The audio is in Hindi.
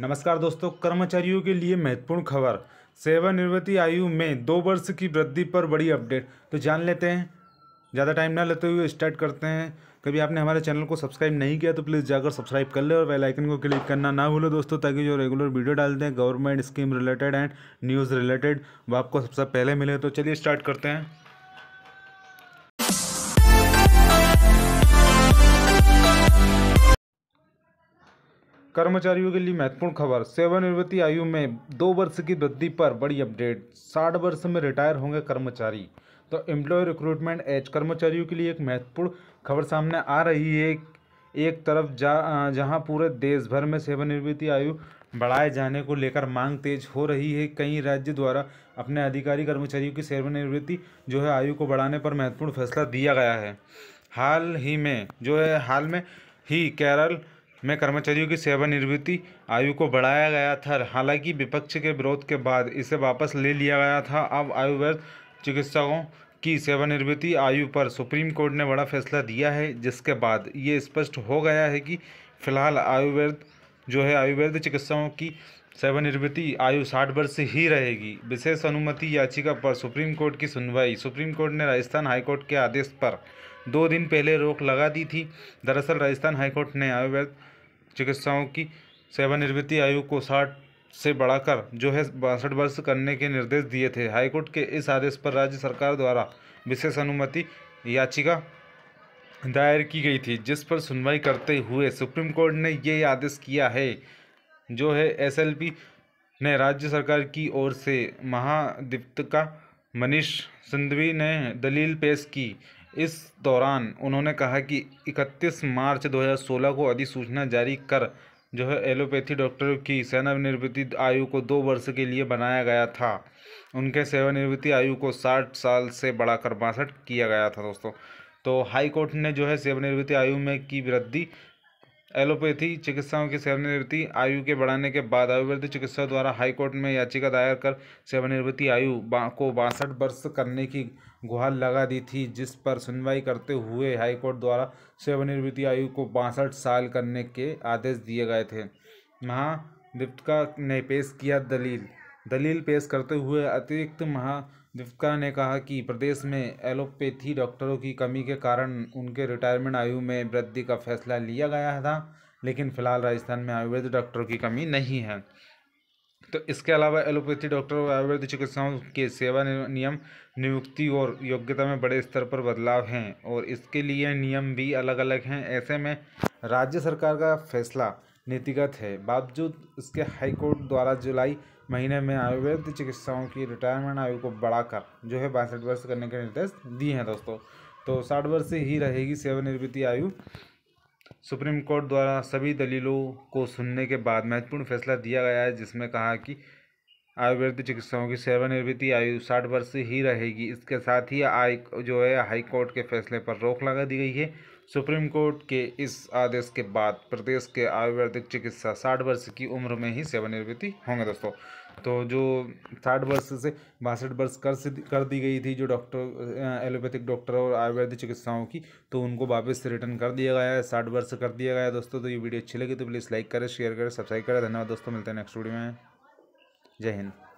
नमस्कार दोस्तों कर्मचारियों के लिए महत्वपूर्ण खबर सेवानिवृत्ति आयु में दो वर्ष की वृद्धि पर बड़ी अपडेट तो जान लेते हैं ज़्यादा टाइम ना लेते हुए स्टार्ट करते हैं कभी आपने हमारे चैनल को सब्सक्राइब नहीं किया तो प्लीज़ जाकर सब्सक्राइब कर ले और बेल आइकन को क्लिक करना ना भूलो दोस्तों ताकि जो रेगुलर वीडियो डालते हैं government scheme related and news related वो आपको सबसे पहले मिले तो चलिए स्टार्ट करते हैं कर्मचारियों के लिए महत्वपूर्ण खबर सेवानिवृत्ति आयु में दो वर्ष की वृद्धि पर बड़ी अपडेट साठ वर्ष में रिटायर होंगे कर्मचारी तो एम्प्लॉय रिक्रूटमेंट एज कर्मचारियों के लिए एक महत्वपूर्ण खबर सामने आ रही है एक तरफ जा जहां पूरे देश भर में सेवानिवृत्ति आयु बढ़ाए जाने को लेकर मांग तेज हो रही है कई राज्य द्वारा अपने अधिकारी कर्मचारियों की सेवानिवृत्ति जो है आयु को बढ़ाने पर महत्वपूर्ण फैसला दिया गया है हाल ही में जो है हाल में ही केरल में कर्मचारियों की सेवानिवृत्ति आयु को बढ़ाया गया था हालांकि विपक्ष के विरोध के बाद इसे वापस ले लिया गया था अब आयुर्वेद चिकित्सकों की सेवानिवृत्ति आयु पर सुप्रीम कोर्ट ने बड़ा फैसला दिया है जिसके बाद ये स्पष्ट हो गया है कि फिलहाल आयुर्वेद जो है आयुर्वेद चिकित्सकों की सेवानिवृत्ति आयु साठ वर्ष ही रहेगी विशेष अनुमति याचिका पर सुप्रीम कोर्ट की सुनवाई सुप्रीम कोर्ट ने राजस्थान हाईकोर्ट के आदेश पर दो दिन पहले रोक लगा दी थी दरअसल राजस्थान हाईकोर्ट ने आयुर्वेद चिकित्साओं की सेवानिवृत्ति आयु को साठ से बढ़ाकर जो है बासठ वर्ष करने के निर्देश दिए थे हाईकोर्ट के इस आदेश पर राज्य सरकार द्वारा विशेष अनुमति याचिका दायर की गई थी जिस पर सुनवाई करते हुए सुप्रीम कोर्ट ने ये आदेश किया है जो है एसएलपी ने राज्य सरकार की ओर से महाधिवक्ता मनीष सिंधवी ने दलील पेश की इस दौरान उन्होंने कहा कि इकतीस मार्च 2016 को अधिसूचना जारी कर जो है एलोपैथी डॉक्टरों की सेवानिवृत्ति आयु को दो वर्ष के लिए बनाया गया था उनके सेवानिवृत्ति आयु को साठ साल से बढ़ाकर बासठ किया गया था दोस्तों तो हाई कोर्ट ने जो है सेवानिवृत्ति आयु में की वृद्धि एलोपैथी चिकित्साओं की सेवानिवृत्ति आयु के बढ़ाने के बाद आयुर्वेद चिकित्सा द्वारा हाईकोर्ट में याचिका दायर कर सेवानिवृत्ति आयु बा, को बासठ वर्ष करने की गुहार लगा दी थी जिस पर सुनवाई करते हुए हाईकोर्ट द्वारा सेवानिवृत्ति आयु को बासठ साल करने के आदेश दिए गए थे महादीप्तका ने पेश किया दलील दलील पेश करते हुए अतिरिक्त महा दिवका ने कहा कि प्रदेश में एलोपैथी डॉक्टरों की कमी के कारण उनके रिटायरमेंट आयु में वृद्धि का फैसला लिया गया था लेकिन फिलहाल राजस्थान में आयुर्वेद डॉक्टरों की कमी नहीं है तो इसके अलावा एलोपैथी डॉक्टरों और आयुर्वेद चिकित्साओं के सेवा नियम नियुक्ति और योग्यता में बड़े स्तर पर बदलाव हैं और इसके लिए नियम भी अलग अलग हैं ऐसे में राज्य सरकार का फैसला नीतिगत है बावजूद इसके हाईकोर्ट द्वारा जुलाई महीने में आयुर्वेद चिकित्साओं की रिटायरमेंट आयु को बढ़ाकर जो है बासठ वर्ष करने के निर्देश दिए हैं दोस्तों तो साठ वर्ष से ही रहेगी सेवानिवृत्ति आयु सुप्रीम कोर्ट द्वारा सभी दलीलों को सुनने के बाद महत्वपूर्ण फैसला दिया गया है जिसमें कहा कि आयुर्वेद चिकित्साओं की सेवानिवृत्ति आयु साठ वर्ष ही रहेगी इसके साथ ही आय जो है हाई कोर्ट के फैसले पर रोक लगा दी गई है सुप्रीम कोर्ट के इस आदेश के बाद प्रदेश के आयुर्वेदिक चिकित्सा साठ वर्ष की उम्र में ही सेवानिवृत्ति होंगे दोस्तों तो जो साठ वर्ष से बासठ वर्ष कर कर दी गई थी जो डॉक्टर एलोपैथिक डॉक्टर और आयुर्वेदिक चिकित्साओं की तो उनको वापस से रिटर्न कर दिया गया है साठ वर्ष कर दिया गया है दोस्तों तो ये वीडियो अच्छी लगी तो प्लीज़ लाइक करें शेयर करें सब्सक्राइब करें धन्यवाद दोस्तों मिलते हैं नेक्स्ट वीडियो में जय हिंद